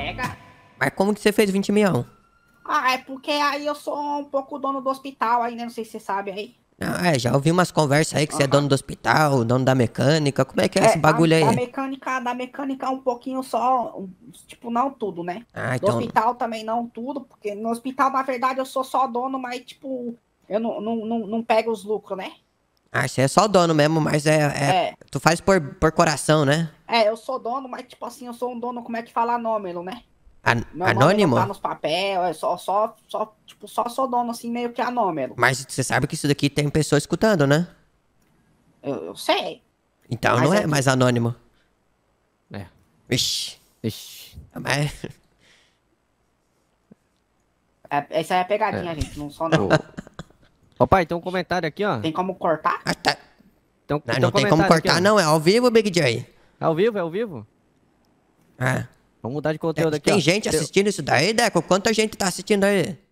pega. Mas como que você fez 20 milhão? Ah, é porque aí eu sou um pouco dono do hospital ainda, não sei se você sabe aí. Ah, é, já ouvi umas conversas aí que uhum. você é dono do hospital, dono da mecânica, como é que é, é esse bagulho a, aí? Da mecânica, da mecânica um pouquinho só, tipo, não tudo, né? Ah, então... Do hospital também não tudo, porque no hospital, na verdade, eu sou só dono, mas, tipo, eu não, não, não, não pego os lucros, né? Ah, você é só dono mesmo, mas é... é, é. Tu faz por, por coração, né? É, eu sou dono, mas tipo assim, eu sou um dono, como é que fala anônimo, né? An Meu anônimo? Tá nos é só, só, só, tipo, só sou dono, assim, meio que anônimo. Mas você sabe que isso daqui tem pessoa escutando, né? Eu, eu sei. Então mas não é, é mais anônimo. É. Ixi. Ixi. Mas... É, essa é a pegadinha, é. gente, não sou não. Opa, tem um comentário aqui, ó. Tem como cortar? Ah, tá. Então, não, não tem como cortar, aqui, não. É ao vivo, Big J. É ao vivo, é ao vivo? É. Vamos mudar de conteúdo tem, é, aqui, Tem ó. gente assistindo isso daí, Deco? Quanta gente tá assistindo aí?